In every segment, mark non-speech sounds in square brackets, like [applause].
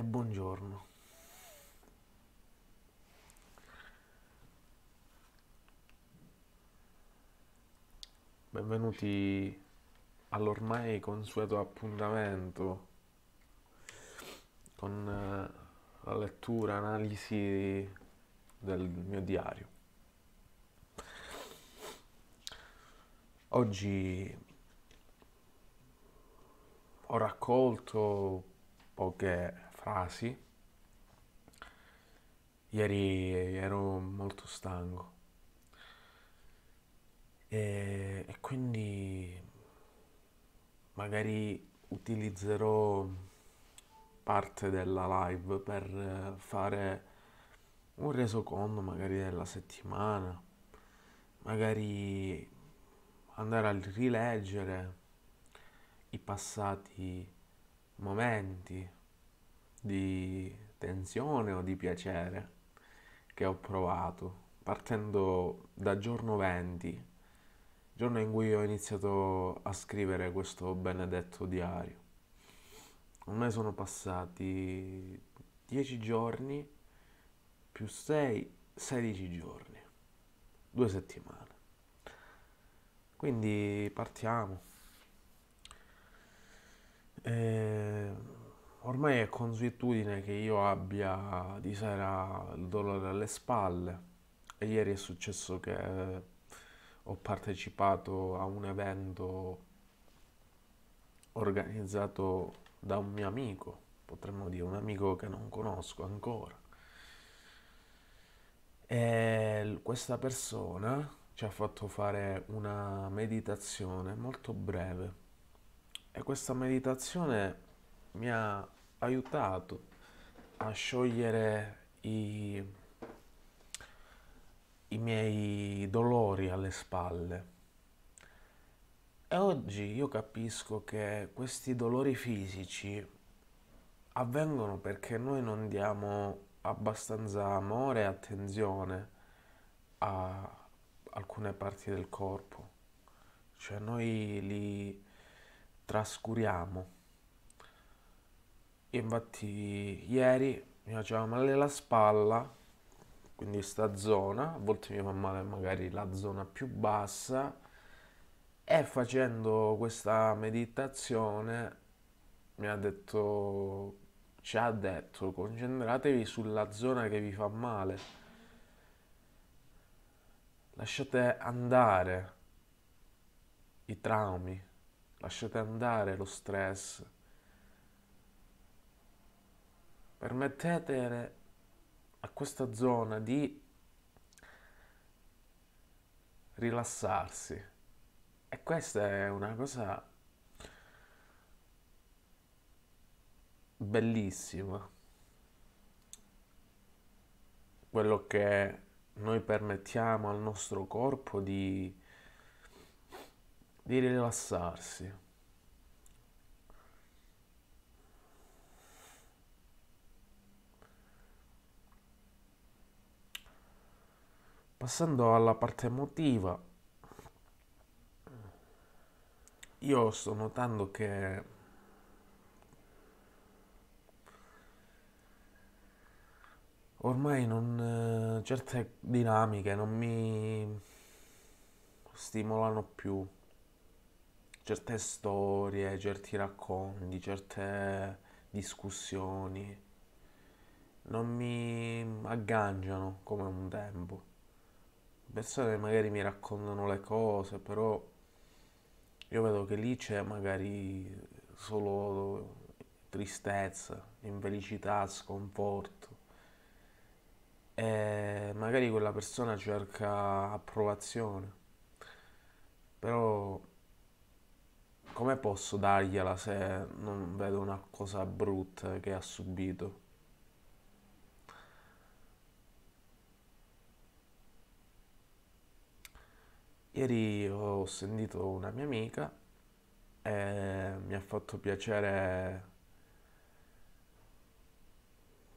e buongiorno. Benvenuti all'ormai consueto appuntamento con eh, la lettura, analisi del mio diario. Oggi ho raccolto poche frasi. Ieri ero molto stanco e, e quindi magari utilizzerò parte della live per fare un resoconto magari della settimana, magari andare a rileggere i passati momenti di tensione o di piacere che ho provato partendo da giorno 20, giorno in cui ho iniziato a scrivere questo benedetto diario. Ormai sono passati 10 giorni più 6, 16 giorni, due settimane. Quindi partiamo. E ehm, Ormai è consuetudine che io abbia di sera il dolore alle spalle e ieri è successo che eh, ho partecipato a un evento organizzato da un mio amico, potremmo dire un amico che non conosco ancora. E questa persona ci ha fatto fare una meditazione molto breve e questa meditazione mi ha aiutato a sciogliere i, i miei dolori alle spalle. E oggi io capisco che questi dolori fisici avvengono perché noi non diamo abbastanza amore e attenzione a alcune parti del corpo, cioè noi li trascuriamo infatti ieri mi faceva male la spalla, quindi sta zona, a volte mi fa male magari la zona più bassa e facendo questa meditazione mi ha detto, ci ha detto concentratevi sulla zona che vi fa male, lasciate andare i traumi, lasciate andare lo stress permettete a questa zona di rilassarsi. E questa è una cosa bellissima. Quello che noi permettiamo al nostro corpo di, di rilassarsi. Passando alla parte emotiva, io sto notando che ormai non, eh, certe dinamiche non mi stimolano più certe storie, certi racconti, certe discussioni non mi agganciano come un tempo persone magari mi raccontano le cose, però io vedo che lì c'è magari solo tristezza, infelicità, sconforto. E magari quella persona cerca approvazione, però come posso dargliela se non vedo una cosa brutta che ha subito? Ieri ho sentito una mia amica e mi ha fatto piacere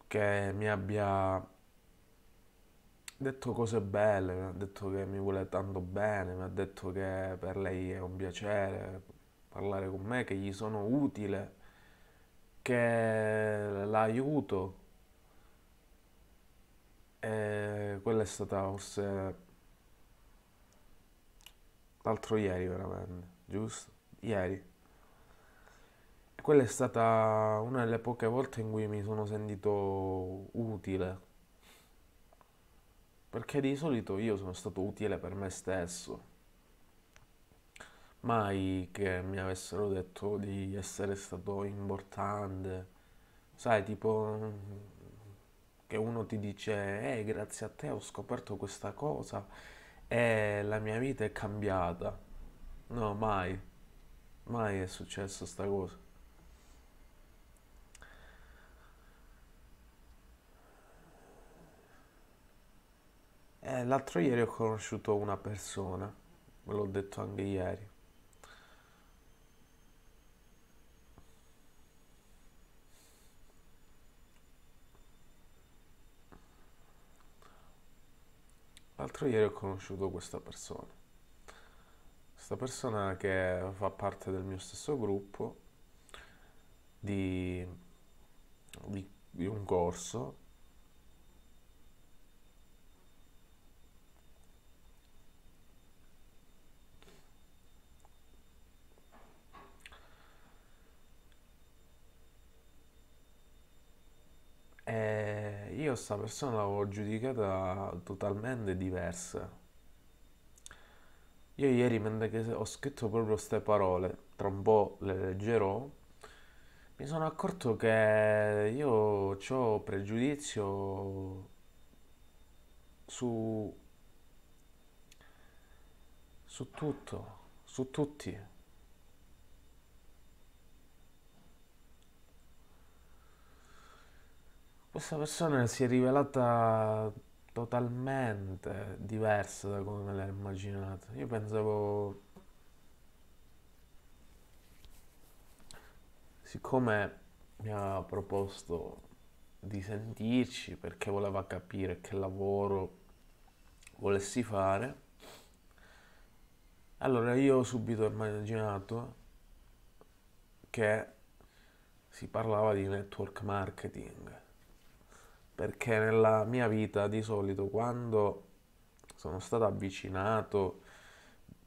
che mi abbia detto cose belle, mi ha detto che mi vuole tanto bene, mi ha detto che per lei è un piacere parlare con me, che gli sono utile, che l'aiuto. E quella è stata forse l'altro ieri veramente, giusto? Ieri. quella è stata una delle poche volte in cui mi sono sentito utile. Perché di solito io sono stato utile per me stesso. Mai che mi avessero detto di essere stato importante. Sai, tipo che uno ti dice, eh, grazie a te ho scoperto questa cosa e la mia vita è cambiata. No, mai, mai è successa sta cosa. Eh, l'altro ieri ho conosciuto una persona, ve l'ho detto anche ieri. L'altro ieri ho conosciuto questa persona, questa persona che fa parte del mio stesso gruppo di, di, di un corso questa persona l'avevo giudicata totalmente diversa. Io ieri, mentre ho scritto proprio queste parole, tra un po' le leggerò, mi sono accorto che io ho pregiudizio su, su tutto, su tutti. questa persona si è rivelata totalmente diversa da come me l'ero immaginata. Io pensavo... Siccome mi ha proposto di sentirci perché voleva capire che lavoro volessi fare, allora io ho subito immaginato che si parlava di network marketing perché nella mia vita di solito quando sono stato avvicinato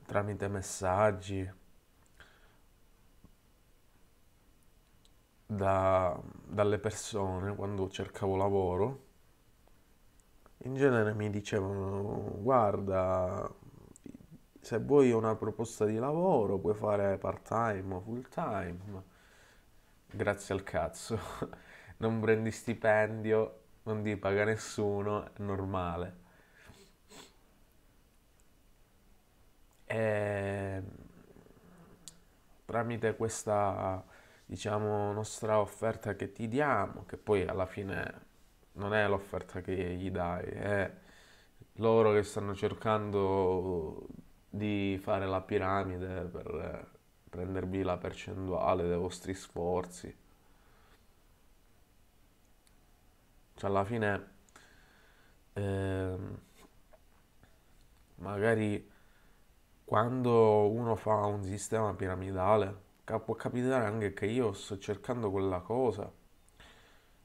tramite messaggi da, dalle persone quando cercavo lavoro, in genere mi dicevano guarda se vuoi una proposta di lavoro puoi fare part time o full time, grazie al cazzo, [laughs] non prendi stipendio non ti paga nessuno, è normale. E ehm, tramite questa, diciamo, nostra offerta che ti diamo, che poi alla fine non è l'offerta che gli dai, è loro che stanno cercando di fare la piramide per eh, prendervi la percentuale dei vostri sforzi Cioè, alla fine, eh, magari quando uno fa un sistema piramidale, può capitare anche che io sto cercando quella cosa,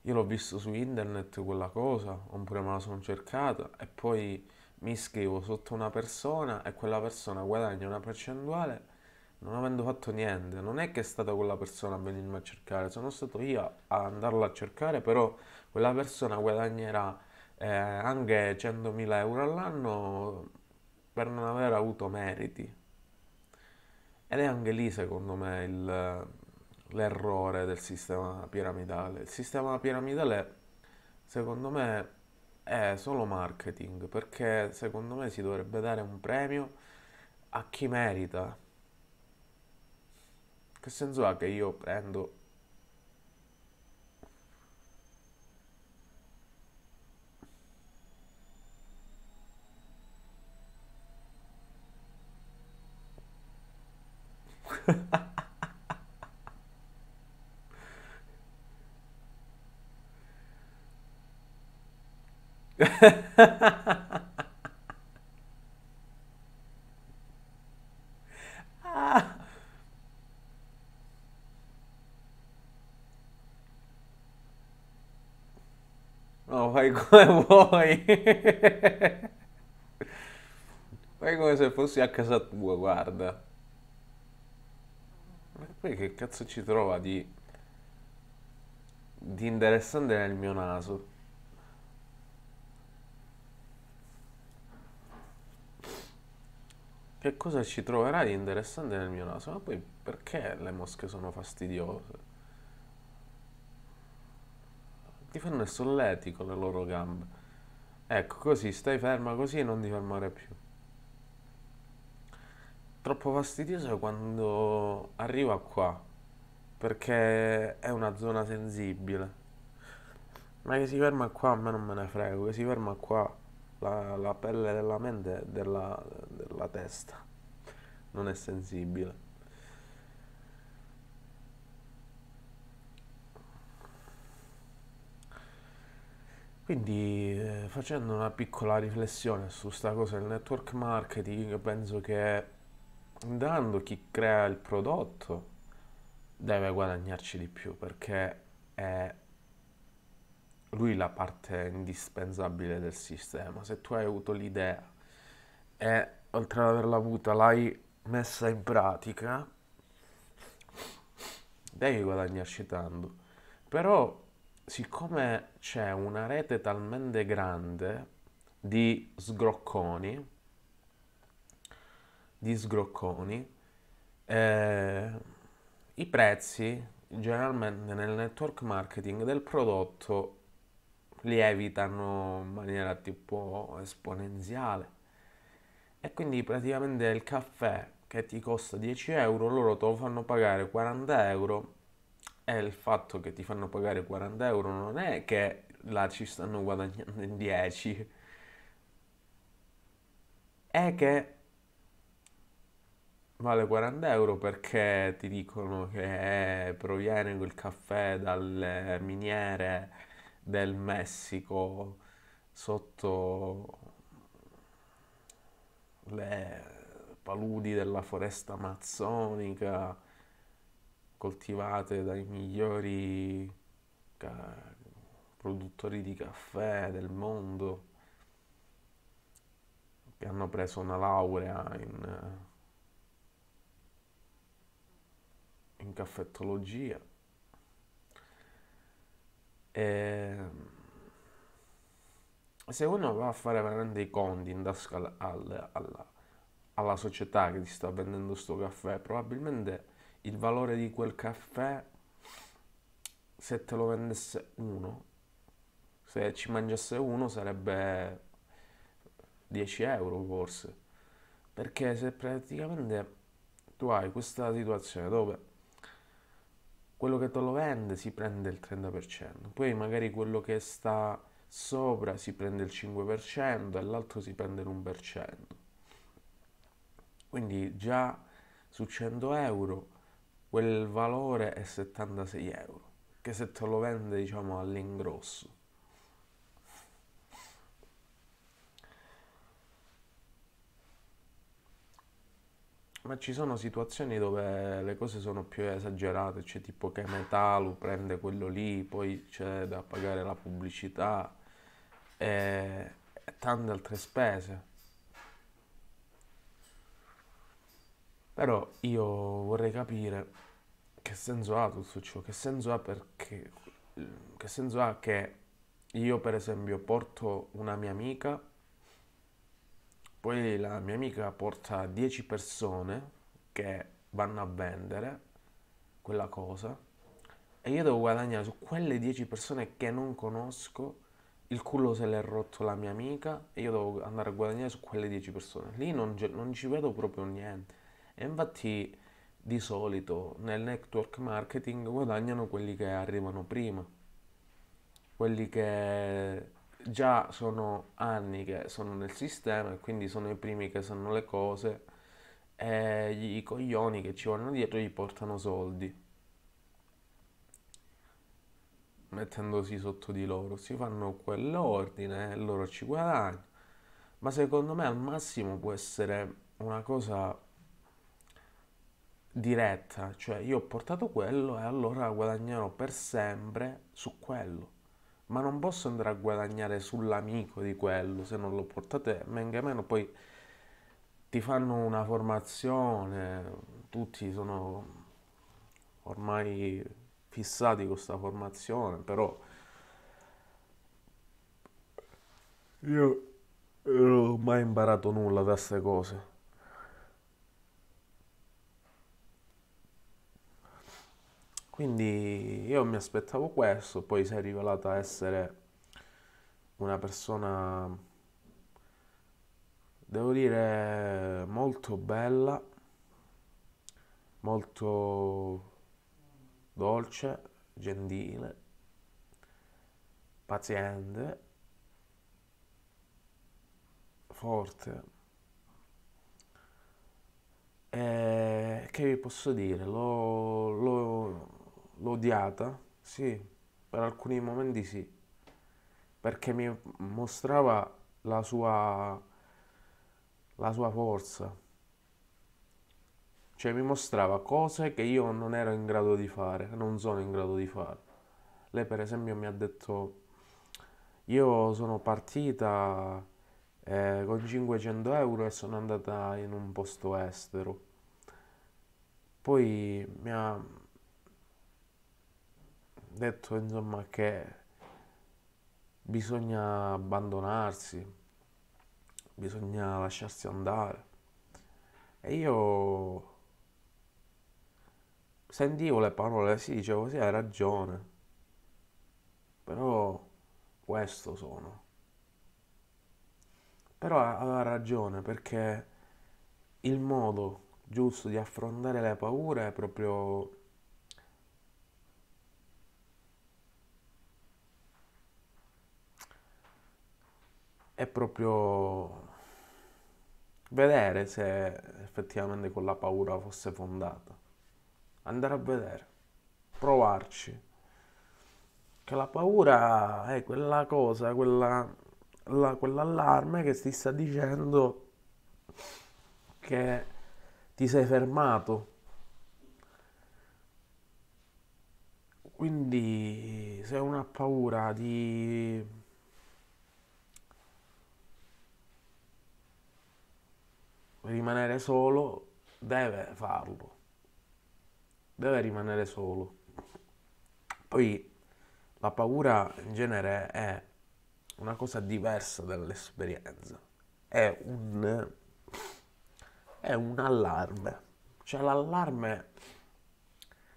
io l'ho visto su internet quella cosa, oppure me la sono cercata e poi mi iscrivo sotto una persona e quella persona guadagna una percentuale non avendo fatto niente, non è che è stata quella persona a venirmi a cercare, sono stato io a andarla a cercare, però quella persona guadagnerà eh, anche 100.000 euro all'anno per non aver avuto meriti. Ed è anche lì, secondo me, il, l'errore del sistema piramidale. Il sistema piramidale, secondo me, è solo marketing, perché secondo me si dovrebbe dare un premio a chi merita che senso ha che io prendo... Ha [laughs] come vuoi? Fai come se fossi a casa tua, guarda. Ma poi che cazzo ci trova di... di interessante nel mio naso? Che cosa ci troverà di interessante nel mio naso? Ma poi perché le mosche sono fastidiose? ti fanno il solletico le loro gambe. Ecco, così, stai ferma così e non ti fermare più. Troppo fastidioso quando arriva qua, perché è una zona sensibile. Ma che si ferma qua a me non me ne frego, che si ferma qua la, la pelle della mente e della, della testa non è sensibile. Quindi eh, facendo una piccola riflessione su questa cosa del network marketing, penso che andando chi crea il prodotto deve guadagnarci di più perché è lui la parte indispensabile del sistema. Se tu hai avuto l'idea e oltre ad averla avuta l'hai messa in pratica, devi guadagnarci tanto. Però siccome c'è una rete talmente grande di sgrocconi, di sgrocconi, eh, i prezzi generalmente nel network marketing del prodotto lievitano in maniera tipo esponenziale e quindi praticamente il caffè che ti costa 10 euro loro te lo fanno pagare 40 euro è il fatto che ti fanno pagare 40 euro, non è che là ci stanno guadagnando in 10, è che vale 40 euro perché ti dicono che eh, proviene quel caffè dalle miniere del Messico sotto le paludi della foresta amazzonica coltivate dai migliori ca- produttori di caffè del mondo che hanno preso una laurea in, in caffettologia e ehm, se uno va a fare veramente i conti in tasca alla, alla, alla società che ti sta vendendo sto caffè probabilmente il valore di quel caffè se te lo vendesse uno, se ci mangiasse uno sarebbe 10 euro forse, perché se praticamente tu hai questa situazione dove quello che te lo vende si prende il 30%, poi magari quello che sta sopra si prende il 5% e l'altro si prende l'1%. Quindi già su 100 euro quel valore è 76 euro che se te lo vende diciamo all'ingrosso ma ci sono situazioni dove le cose sono più esagerate, c'è tipo che Metalu prende quello lì, poi c'è da pagare la pubblicità e tante altre spese. Però io vorrei capire che senso ha tutto ciò, che senso ha perché, che senso ha che io per esempio porto una mia amica, poi la mia amica porta 10 persone che vanno a vendere quella cosa e io devo guadagnare su quelle 10 persone che non conosco il culo se l'è rotto la mia amica e io devo andare a guadagnare su quelle 10 persone. Lì non, non ci vedo proprio niente. E infatti di solito nel network marketing guadagnano quelli che arrivano prima, quelli che già sono anni che sono nel sistema e quindi sono i primi che sanno le cose e i coglioni che ci vanno dietro gli portano soldi mettendosi sotto di loro si fanno quell'ordine e loro ci guadagnano ma secondo me al massimo può essere una cosa diretta, cioè io ho portato quello e allora guadagnerò per sempre su quello. Ma non posso andare a guadagnare sull'amico di quello se non l'ho portato e men che meno poi ti fanno una formazione, tutti sono ormai fissati con questa formazione, però io non ho mai imparato nulla da queste cose. Quindi io mi aspettavo questo, poi si è rivelata essere una persona, devo dire, molto bella, molto dolce, gentile, paziente, forte. E eh, che vi posso dire? L'ho... lo l'ho odiata, sì, per alcuni momenti sì, perché mi mostrava la sua, la sua forza, cioè mi mostrava cose che io non ero in grado di fare, non sono in grado di fare. Lei per esempio mi ha detto, io sono partita eh, con 500 euro e sono andata in un posto estero. Poi mi ha, detto insomma che bisogna abbandonarsi, bisogna lasciarsi andare. E io sentivo le parole, sì, dicevo sì, hai ragione, però questo sono. Però aveva ragione perché il modo giusto di affrontare le paure è proprio è proprio vedere se effettivamente quella paura fosse fondata. Andare a vedere, provarci. Che la paura è quella cosa, quella, la, quell'allarme che ti sta dicendo che ti sei fermato. Quindi se una paura di rimanere solo, deve farlo. Deve rimanere solo. Poi la paura in genere è una cosa diversa dall'esperienza. È un, è un allarme. Cioè l'allarme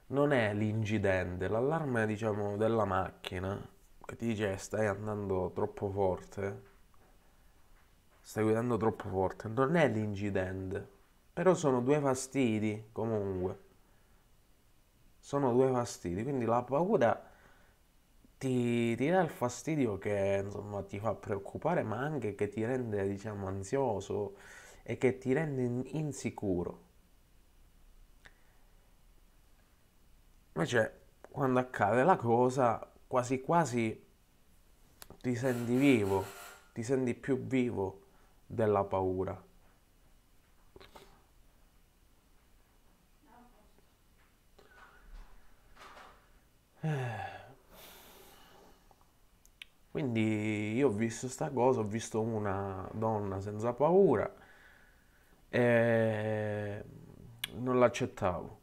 non è l'incidente, l'allarme diciamo della macchina che ti dice eh, stai andando troppo forte stai guidando troppo forte. Non è l'incidente, però sono due fastidi comunque. Sono due fastidi, quindi la paura ti, ti dà il fastidio che insomma, ti fa preoccupare, ma anche che ti rende diciamo, ansioso e che ti rende insicuro. Invece quando accade la cosa quasi quasi ti senti vivo, ti senti più vivo della paura. Eh. Quindi io ho visto sta cosa, ho visto una donna senza paura e non l'accettavo.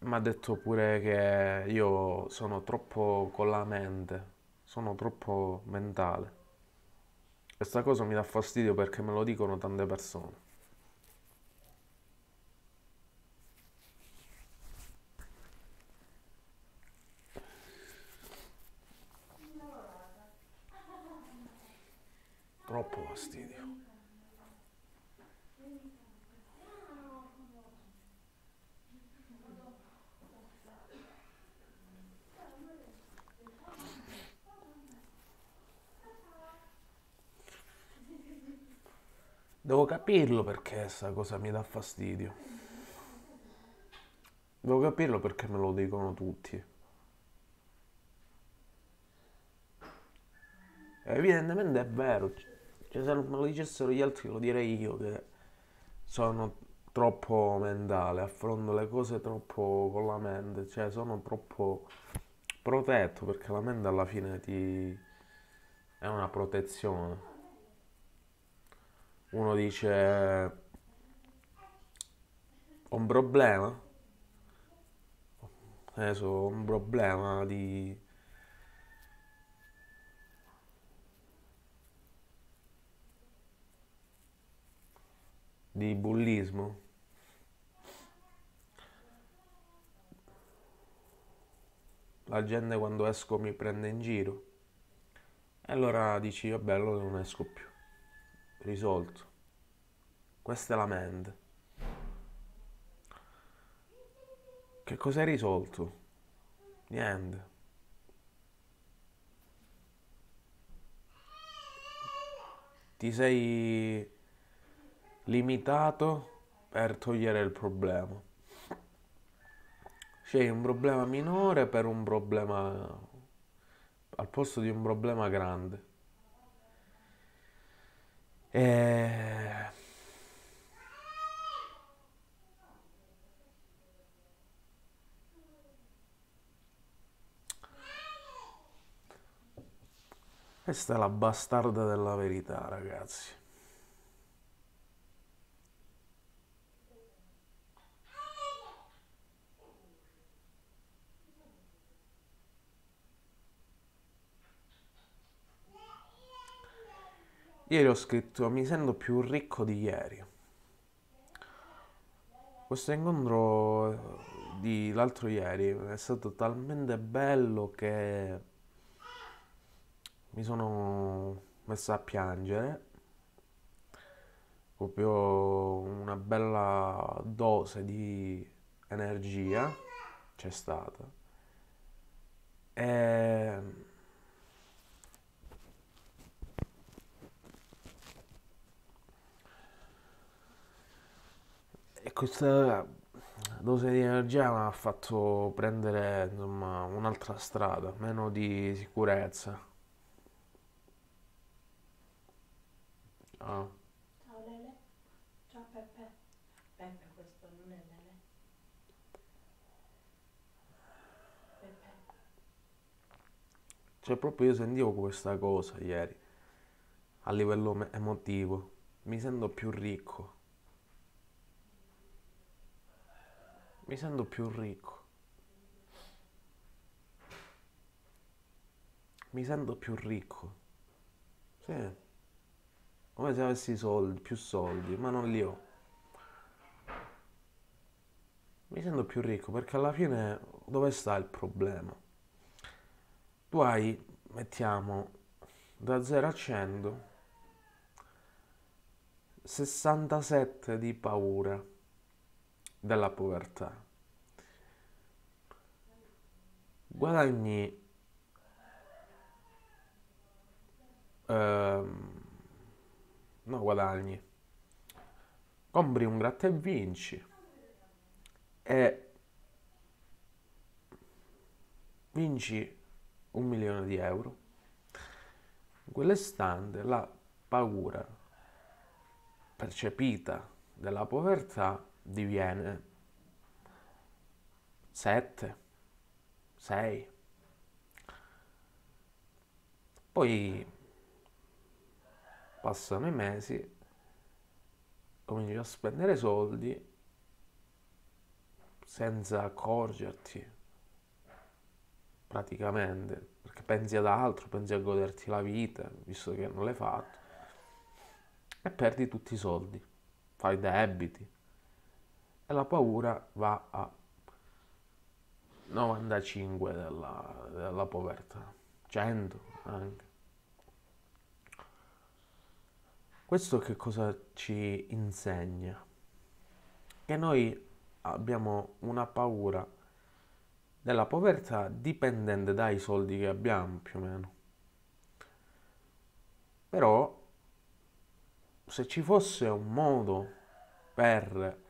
Mi ha detto pure che io sono troppo con la mente, sono troppo mentale. Questa cosa mi dà fastidio perché me lo dicono tante persone. Troppo fastidio. Devo capirlo perché questa cosa mi dà fastidio. Devo capirlo perché me lo dicono tutti. Evidentemente è vero. Cioè, se me lo dicessero gli altri lo direi io che sono troppo mentale, affronto le cose troppo con la mente, cioè sono troppo protetto perché la mente alla fine ti... è una protezione uno dice ho un problema, adesso ho un problema di... di bullismo. La gente quando esco mi prende in giro. E allora dici, vabbè, allora non esco più risolto. Questa è la mente. Che cos'è risolto? Niente. Ti sei limitato per togliere il problema. C'è un problema minore per un problema al posto di un problema grande. Eh... Questa è la bastarda della verità, ragazzi. Ieri ho scritto mi sento più ricco di ieri. Questo incontro di l'altro ieri è stato talmente bello che mi sono messo a piangere. Proprio una bella dose di energia c'è stata. E e questa dose di energia mi ha fatto prendere insomma, un'altra strada, meno di sicurezza. Ciao. Ah. Ciao Lele. Ciao Peppe. Peppe questo non è Lele. Peppe. Cioè proprio io sentivo questa cosa ieri, a livello emotivo. Mi sento più ricco. mi sento più ricco. Mi sento più ricco. Sì. Come se avessi soldi, più soldi, ma non li ho. Mi sento più ricco perché alla fine dove sta il problema? Tu hai, mettiamo, da 0 a 100, 67 di paura dalla povertà. Guadagni ehm, no guadagni compri un gratta e vinci e vinci un milione di euro in quell'istante la paura percepita della povertà diviene 7, 6. Poi passano i mesi, cominci a spendere soldi senza accorgerti praticamente, perché pensi ad altro, pensi a goderti la vita, visto che non l'hai fatto, e perdi tutti i soldi, fai debiti e la paura va a 95 della, della povertà, 100 anche. Questo che cosa ci insegna? Che noi abbiamo una paura della povertà dipendente dai soldi che abbiamo più o meno. Però se ci fosse un modo per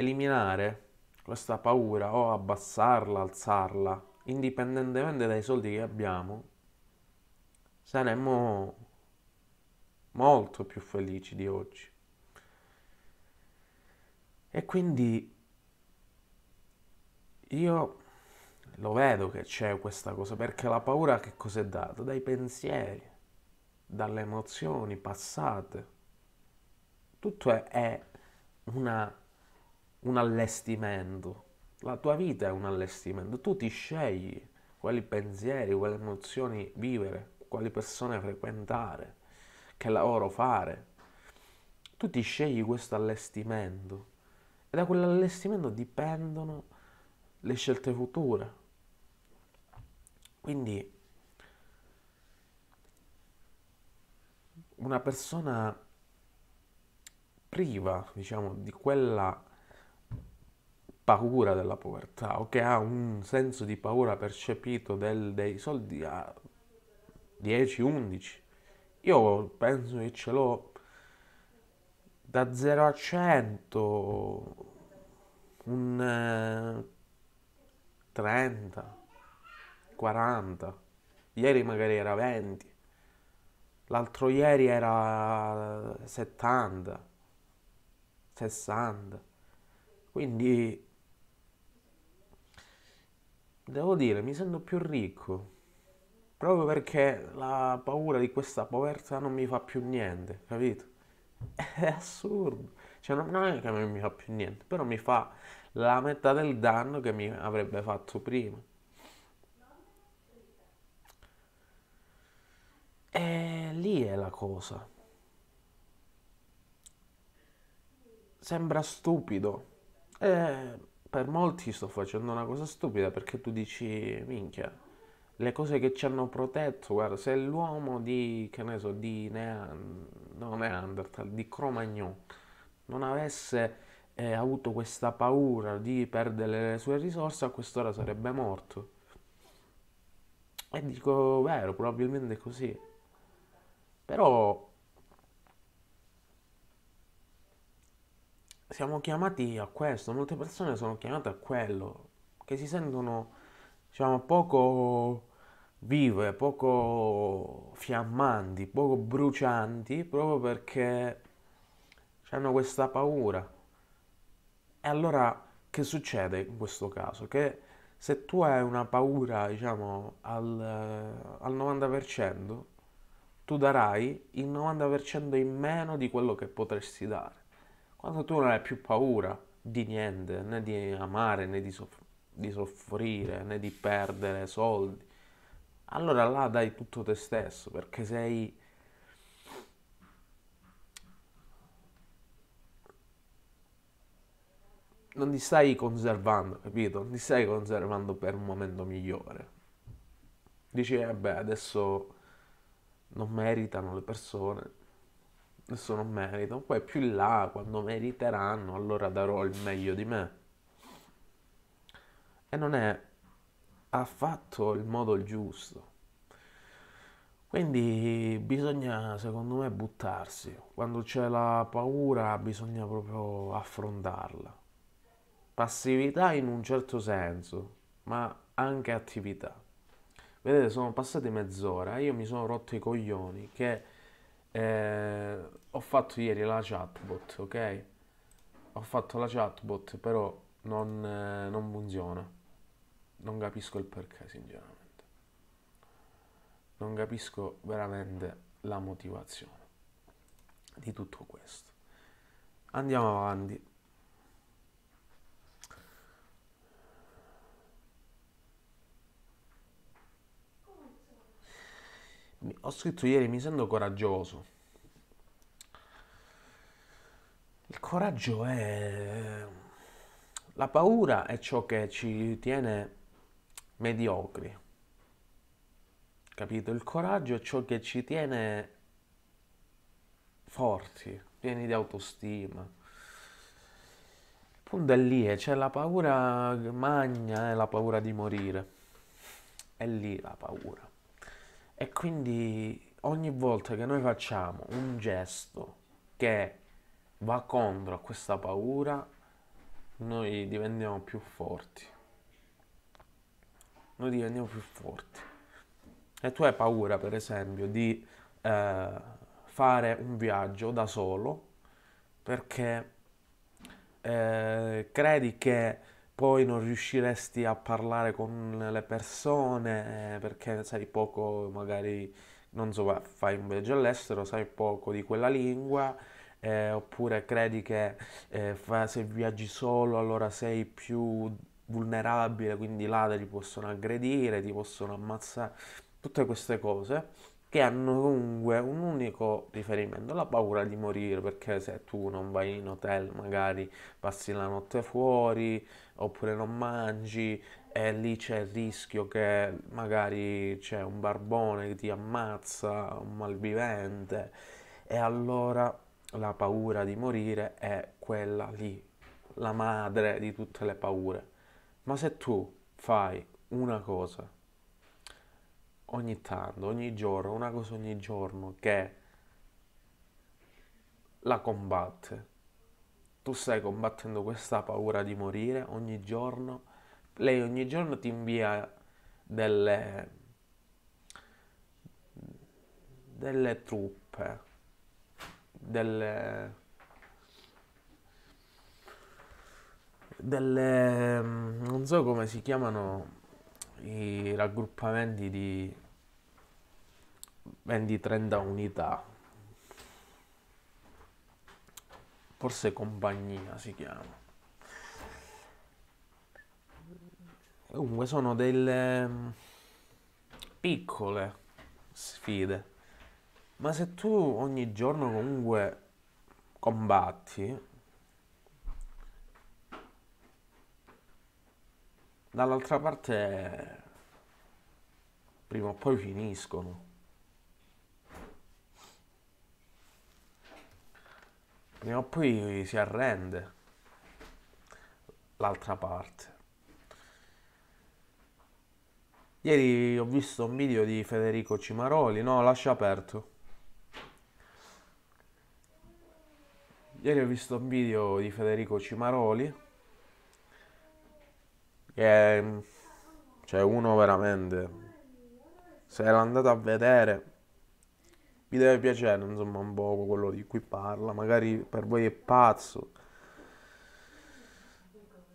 eliminare questa paura o abbassarla, alzarla, indipendentemente dai soldi che abbiamo, saremmo molto più felici di oggi. E quindi io lo vedo che c'è questa cosa, perché la paura che cos'è data? Dai pensieri, dalle emozioni passate. Tutto è, è una un allestimento. La tua vita è un allestimento, tu ti scegli quali pensieri, quali emozioni vivere, quali persone frequentare, che lavoro fare. Tu ti scegli questo allestimento e da quell'allestimento dipendono le scelte future. Quindi una persona priva, diciamo, di quella paura della povertà o che ha un senso di paura percepito del, dei soldi a 10, 11. Io penso che ce l'ho da 0 a 100 un eh, 30, 40. Ieri magari era 20. L'altro ieri era 70, 60. Quindi devo dire, mi sento più ricco. Proprio perché la paura di questa povertà non mi fa più niente, capito? È assurdo. Cioè, non è che non mi fa più niente, però mi fa la metà del danno che mi avrebbe fatto prima. E lì è la cosa. Sembra stupido. Eh, per molti sto facendo una cosa stupida perché tu dici, minchia, le cose che ci hanno protetto, guarda, se l'uomo di, che ne so, di Neand- no, Neanderthal, di Cro-Magnon, non avesse eh, avuto questa paura di perdere le sue risorse, a quest'ora sarebbe morto. E dico, vero, probabilmente è così. Però siamo chiamati a questo, molte persone sono chiamate a quello, che si sentono, diciamo, poco vive, poco fiammanti, poco brucianti, proprio perché hanno questa paura. E allora che succede in questo caso? Che se tu hai una paura, diciamo, al, al 90%, tu darai il 90% in meno di quello che potresti dare quando tu non hai più paura di niente, né di amare, né di, soff- di soffrire, né di perdere soldi, allora là dai tutto te stesso perché sei... non ti stai conservando, capito? Non ti stai conservando per un momento migliore. Dici, eh beh, adesso non meritano le persone adesso non merito, poi più in là, quando meriteranno, allora darò il meglio di me. E non è affatto il modo giusto. Quindi bisogna, secondo me, buttarsi. Quando c'è la paura bisogna proprio affrontarla. Passività in un certo senso, ma anche attività. Vedete, sono passate mezz'ora e io mi sono rotto i coglioni che eh, ho fatto ieri la chatbot, ok? Ho fatto la chatbot, però non, eh, non funziona. Non capisco il perché, sinceramente. Non capisco veramente la motivazione di tutto questo. Andiamo avanti. Ho scritto ieri, mi sento coraggioso. Il coraggio è... La paura è ciò che ci tiene mediocri. Capito? Il coraggio è ciò che ci tiene forti, pieni di autostima. Il punto è lì, eh, c'è cioè la paura magna, è la paura di morire. È lì la paura. E quindi ogni volta che noi facciamo un gesto che va contro questa paura, noi diventiamo più forti. Noi diventiamo più forti. E tu hai paura, per esempio, di eh, fare un viaggio da solo perché eh, credi che poi non riusciresti a parlare con le persone eh, perché sai poco, magari non so, fai un viaggio all'estero, sai poco di quella lingua eh, oppure credi che eh, fa, se viaggi solo allora sei più vulnerabile, quindi là ti possono aggredire, ti possono ammazzare, tutte queste cose che hanno comunque un unico riferimento, la paura di morire, perché se tu non vai in hotel magari passi la notte fuori oppure non mangi e lì c'è il rischio che magari c'è un barbone che ti ammazza, un malvivente e allora la paura di morire è quella lì, la madre di tutte le paure. Ma se tu fai una cosa ogni tanto, ogni giorno, una cosa ogni giorno che la combatte, tu stai combattendo questa paura di morire ogni giorno, lei ogni giorno ti invia delle, delle truppe delle, delle mm, non so come si chiamano i raggruppamenti di vendi 30 unità forse compagnia si chiama comunque sono delle mm, piccole sfide ma se tu ogni giorno comunque combatti, dall'altra parte prima o poi finiscono. Prima o poi si arrende l'altra parte. Ieri ho visto un video di Federico Cimaroli, no, lascia aperto. Ieri ho visto un video di Federico Cimaroli, che c'è cioè, uno veramente, se l'andate a vedere, vi deve piacere insomma un po' quello di cui parla, magari per voi è pazzo,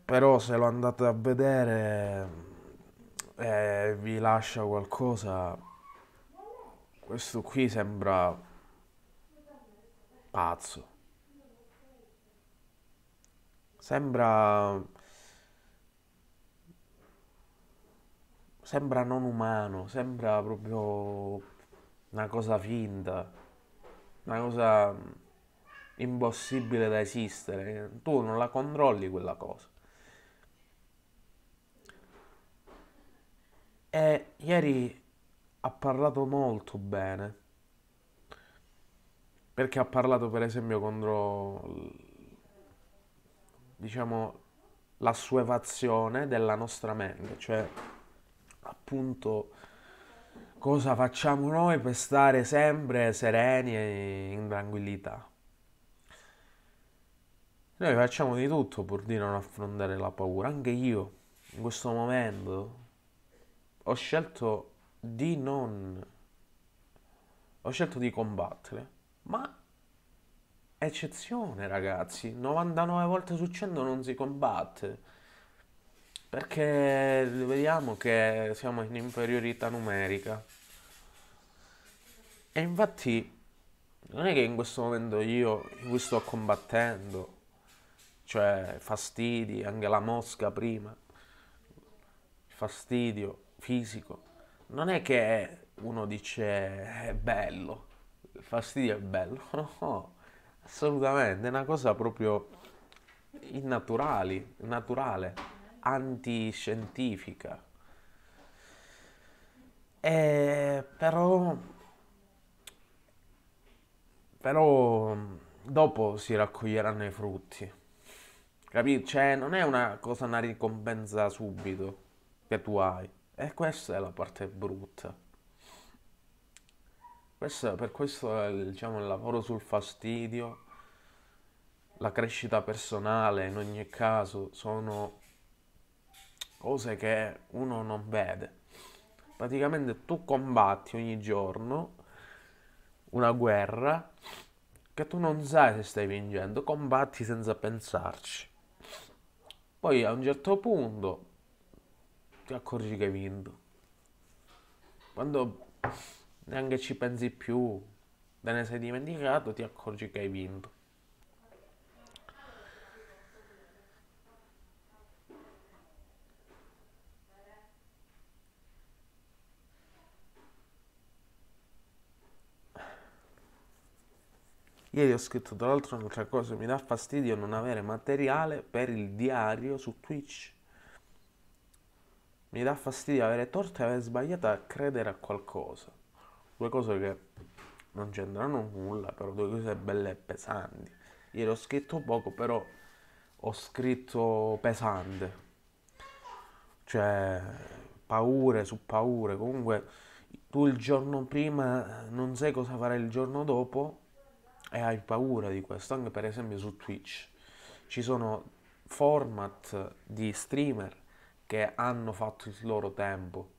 però se lo andate a vedere e eh, vi lascia qualcosa, questo qui sembra pazzo Sembra... Sembra non umano, sembra proprio una cosa finta, una cosa impossibile da esistere. Tu non la controlli quella cosa. E ieri ha parlato molto bene perché ha parlato per esempio contro diciamo, la della nostra mente, cioè appunto cosa facciamo noi per stare sempre sereni e in tranquillità. Noi facciamo di tutto pur di non affrontare la paura, anche io in questo momento ho scelto di non ho scelto di combattere, ma eccezione, ragazzi. 99 volte su 100 non si combatte. Perché vediamo che siamo in inferiorità numerica. E infatti non è che in questo momento io in cui sto combattendo, cioè fastidi, anche la mosca prima, fastidio fisico, non è che uno dice è bello, il fastidio è bello, [laughs] no. Assolutamente, è una cosa proprio innaturale, naturale, antiscientifica. E eh, però, però dopo si raccoglieranno i frutti. Capito? Cioè, non è una cosa, una ricompensa subito che tu hai. E questa è la parte brutta. Questo, per questo è diciamo, il lavoro sul fastidio, la crescita personale in ogni caso sono cose che uno non vede. Praticamente tu combatti ogni giorno una guerra che tu non sai se stai vincendo, combatti senza pensarci. Poi a un certo punto ti accorgi che hai vinto. Quando neanche ci pensi più, te ne sei dimenticato, ti accorgi che hai vinto. Ieri ho scritto tra l'altro un'altra cosa, mi dà fastidio non avere materiale per il diario su Twitch. Mi dà fastidio avere torto e aver sbagliato a credere a qualcosa due cose che non c'entrano nulla, però due cose belle e pesanti. Ieri ho scritto poco, però ho scritto pesante. Cioè, paure su paure. Comunque, tu il giorno prima non sai cosa farai il giorno dopo e hai paura di questo. Anche per esempio su Twitch ci sono format di streamer che hanno fatto il loro tempo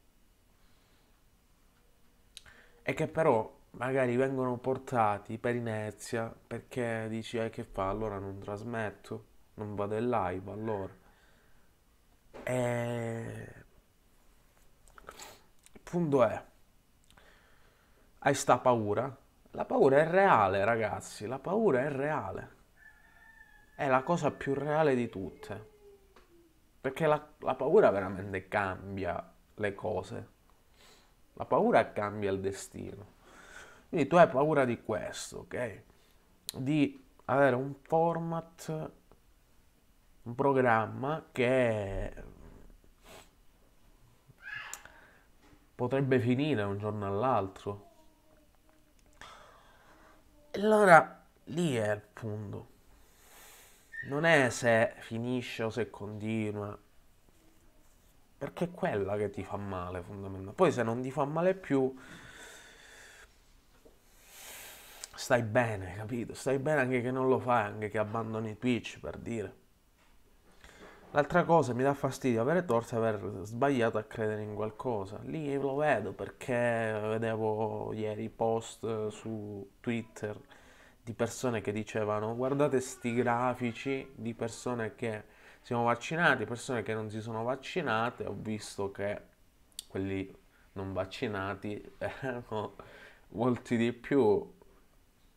e che però magari vengono portati per inerzia perché dici eh, che fa allora non trasmetto, non vado in live allora. E... Il punto è, hai sta paura? La paura è reale ragazzi, la paura è reale. È la cosa più reale di tutte. Perché la, la paura veramente cambia le cose la paura cambia il destino. Quindi tu hai paura di questo, ok? Di avere un format, un programma che potrebbe finire un giorno all'altro. Allora, lì è il punto. Non è se finisce o se continua, perché è quella che ti fa male fondamentalmente. Poi se non ti fa male più stai bene, capito? Stai bene anche che non lo fai, anche che abbandoni Twitch per dire. L'altra cosa mi dà fastidio avere torto e aver sbagliato a credere in qualcosa. Lì lo vedo perché vedevo ieri post su Twitter di persone che dicevano guardate sti grafici di persone che siamo vaccinati, persone che non si sono vaccinate, ho visto che quelli non vaccinati [laughs] erano molti di più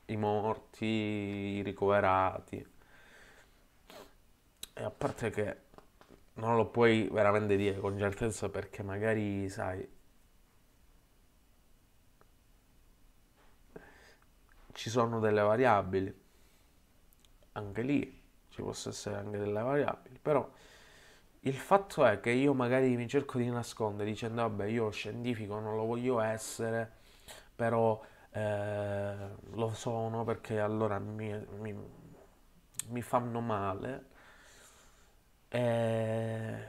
i morti, i ricoverati. E a parte che non lo puoi veramente dire con certezza perché magari, sai, ci sono delle variabili. Anche lì ci possa essere anche delle variabili, però il fatto è che io magari mi cerco di nascondere dicendo vabbè io scientifico non lo voglio essere, però eh, lo sono perché allora mi, mi, mi fanno male. E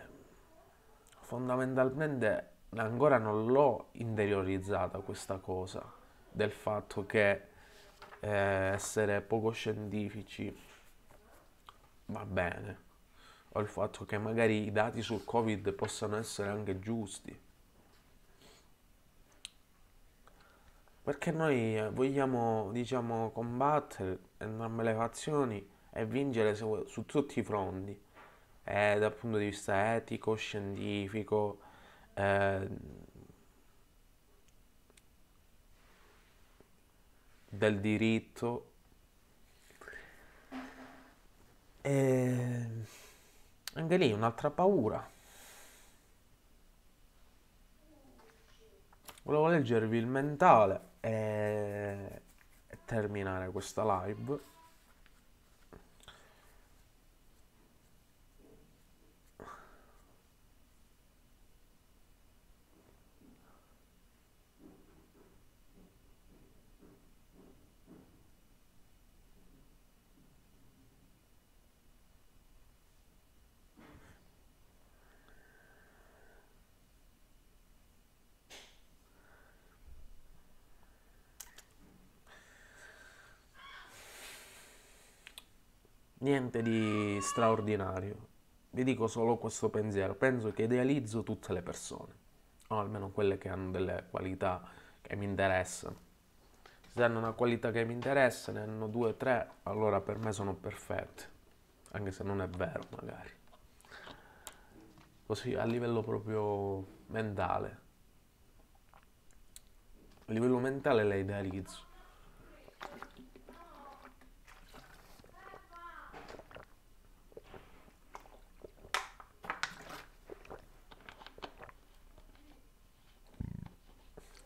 fondamentalmente ancora non l'ho interiorizzata questa cosa del fatto che eh, essere poco scientifici va bene, o il fatto che magari i dati sul Covid possano essere anche giusti. Perché noi eh, vogliamo, diciamo, combattere entrambe le fazioni e vincere su, su tutti i fronti, eh, dal punto di vista etico, scientifico, eh, del diritto E anche lì un'altra paura. Volevo leggervi il mentale e, e terminare questa live. niente di straordinario. Vi dico solo questo pensiero, penso che idealizzo tutte le persone, o almeno quelle che hanno delle qualità che mi interessano. Se hanno una qualità che mi interessa, ne hanno due o tre, allora per me sono perfette, anche se non è vero magari. Così a livello proprio mentale. A livello mentale le idealizzo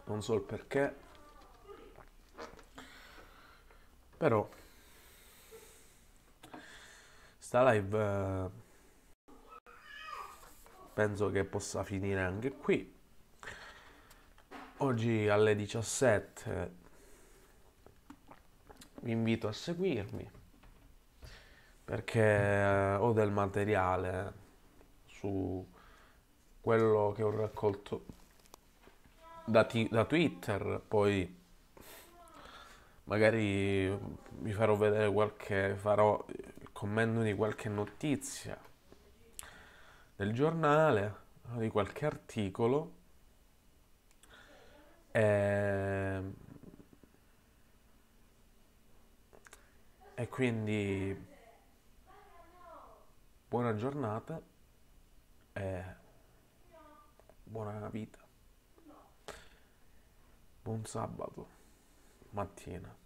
non so il perché, però sta live eh, penso che possa finire anche qui. Oggi alle 17 vi invito a seguirmi perché eh, ho del materiale su quello che ho raccolto da, t- da Twitter, poi magari vi farò vedere qualche, farò il commento di qualche notizia del giornale, di qualche articolo. E, ehm, e quindi buona giornata e buona vita. Buon sabato mattina.